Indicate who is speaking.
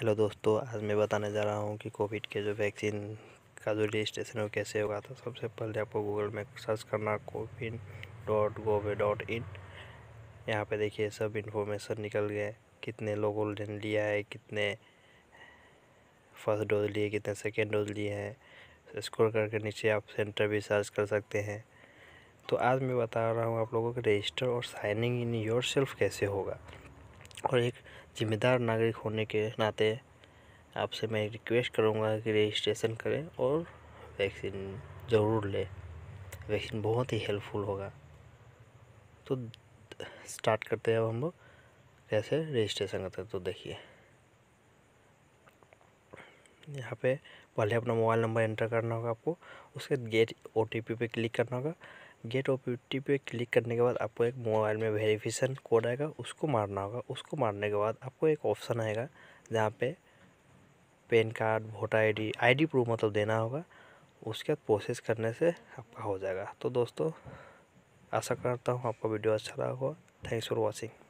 Speaker 1: hello दोस्तों आज मैं बताने जा रहा हूँ कि कोविड के जो वैक्सीन का जो रजिस्ट्रेशन वो कैसे होगा तो सबसे पहले आपको गूगल में सर्च करना CoWIN dot gov dot in यहाँ पर देखिए सब इन्फॉर्मेशन निकल गए कितने लोगों ने लिया है कितने फर्स्ट डोज लिए कितने सेकेंड डोज लिए हैं स्कोर करके नीचे आप सेंटर भी सर्च कर सकते हैं तो आज मैं बता रहा हूँ आप लोगों के रजिस्टर और साइनिंग इन योर सेल्फ कैसे होगा और एक ज़िम्मेदार नागरिक होने के नाते आपसे मैं रिक्वेस्ट करूँगा कि रजिस्ट्रेशन करें और वैक्सीन ज़रूर लें वैक्सीन बहुत ही हेल्पफुल होगा तो स्टार्ट करते हैं अब हम लोग कैसे रजिस्ट्रेशन करते हैं तो देखिए यहाँ पे पहले अपना मोबाइल नंबर एंटर करना होगा आपको उसके गेट ओ टी पी पे क्लिक करना होगा गेट ओ टी पे क्लिक करने के बाद आपको एक मोबाइल में वेरीफिकेशन कोड आएगा उसको मारना होगा उसको मारने के बाद आपको एक ऑप्शन आएगा जहाँ पे PAN card voter ID ID proof मतलब देना होगा उसके बाद प्रोसेस करने से आपका हो जाएगा तो दोस्तों आशा करता हूँ आपका वीडियो अच्छा लगा होगा थैंक्स फॉर वॉचिंग